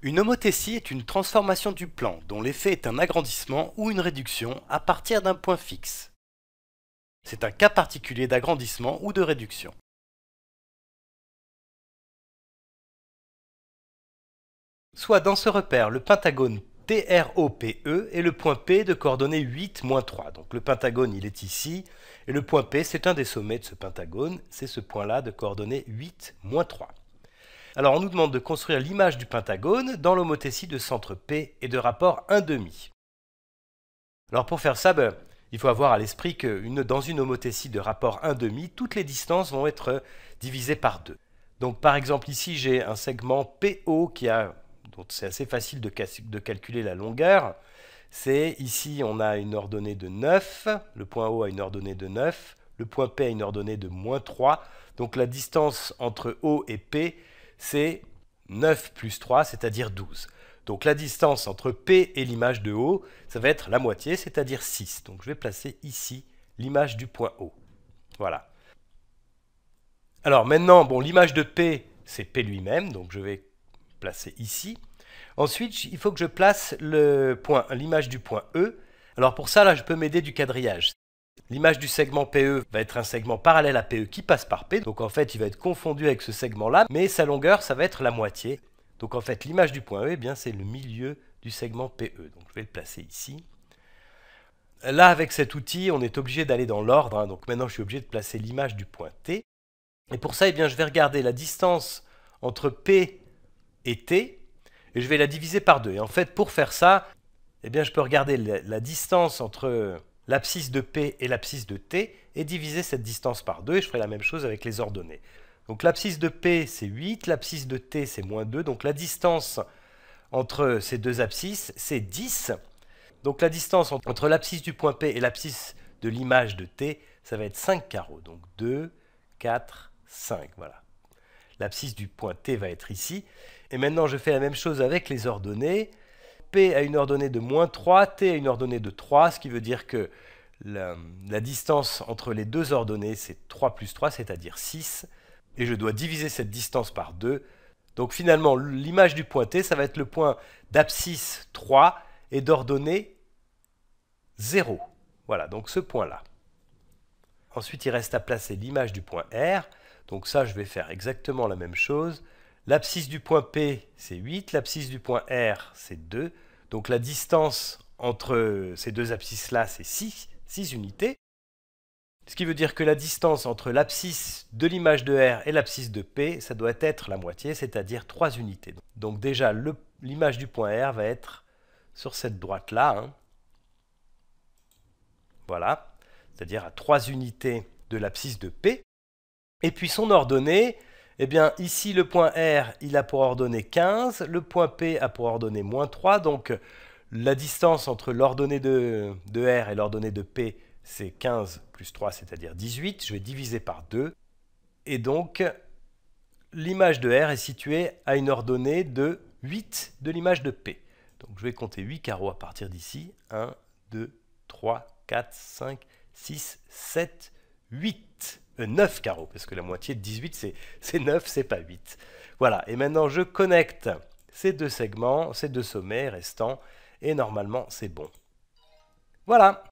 Une homothétie est une transformation du plan dont l'effet est un agrandissement ou une réduction à partir d'un point fixe. C'est un cas particulier d'agrandissement ou de réduction. Soit dans ce repère, le pentagone TROPE est le point P de coordonnées 8, 3. Donc le pentagone, il est ici, et le point P, c'est un des sommets de ce pentagone, c'est ce point-là de coordonnées 8, 3. Alors on nous demande de construire l'image du pentagone dans l'homothétie de centre P et de rapport 1,5. Alors pour faire ça, ben, il faut avoir à l'esprit que dans une homothétie de rapport 1,5, toutes les distances vont être divisées par 2. Donc par exemple ici j'ai un segment PO qui a, donc c'est assez facile de, de calculer la longueur, c'est ici on a une ordonnée de 9, le point O a une ordonnée de 9, le point P a une ordonnée de moins 3, donc la distance entre O et P c'est 9 plus 3, c'est-à-dire 12. Donc la distance entre P et l'image de O, ça va être la moitié, c'est-à-dire 6. Donc je vais placer ici l'image du point O. Voilà. Alors maintenant, bon, l'image de P, c'est P lui-même, donc je vais placer ici. Ensuite, il faut que je place l'image du point E. Alors pour ça, là, je peux m'aider du quadrillage. L'image du segment PE va être un segment parallèle à PE qui passe par P, donc en fait il va être confondu avec ce segment-là, mais sa longueur ça va être la moitié. Donc en fait l'image du point E, eh bien c'est le milieu du segment PE, donc je vais le placer ici. Là avec cet outil on est obligé d'aller dans l'ordre, hein. donc maintenant je suis obligé de placer l'image du point T. Et pour ça eh bien, je vais regarder la distance entre P et T, et je vais la diviser par 2. Et en fait pour faire ça, eh bien, je peux regarder la distance entre l'abscisse de P et l'abscisse de T, et diviser cette distance par 2, et je ferai la même chose avec les ordonnées. Donc l'abscisse de P, c'est 8, l'abscisse de T, c'est moins 2, donc la distance entre ces deux abscisses, c'est 10. Donc la distance entre l'abscisse du point P et l'abscisse de l'image de T, ça va être 5 carreaux, donc 2, 4, 5, voilà. L'abscisse du point T va être ici. Et maintenant, je fais la même chose avec les ordonnées. P a une ordonnée de moins 3, T a une ordonnée de 3, ce qui veut dire que la, la distance entre les deux ordonnées, c'est 3 plus 3, c'est-à-dire 6, et je dois diviser cette distance par 2. Donc finalement, l'image du point T, ça va être le point d'abscisse 3 et d'ordonnée 0. Voilà, donc ce point-là. Ensuite, il reste à placer l'image du point R. Donc ça, je vais faire exactement la même chose. L'abscisse du point P, c'est 8. L'abscisse du point R, c'est 2. Donc la distance entre ces deux abscisses-là, c'est 6, 6 unités. Ce qui veut dire que la distance entre l'abscisse de l'image de R et l'abscisse de P, ça doit être la moitié, c'est-à-dire 3 unités. Donc déjà, l'image du point R va être sur cette droite-là. Hein. Voilà, c'est-à-dire à 3 unités de l'abscisse de P. Et puis son ordonnée, eh bien, ici, le point R, il a pour ordonnée 15, le point P a pour ordonnée moins 3, donc la distance entre l'ordonnée de, de, R et l'ordonnée de P, c'est 15 plus 3, c'est-à-dire 18. Je vais diviser par 2. Et donc, l'image de R est située à une ordonnée de 8 de l'image de P. Donc, je vais compter 8 carreaux à partir d'ici. 1, 2, 3, 4, 5, 6, 7, 8, 9 euh, carreaux, parce que la moitié de 18, c'est 9, c'est pas 8. Voilà, et maintenant je connecte ces deux segments, ces deux sommets restants, et normalement c'est bon. Voilà